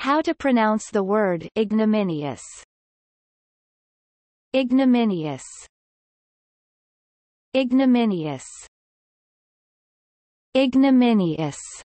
How to pronounce the word ignominious. Ignominious. Ignominious. Ignominious.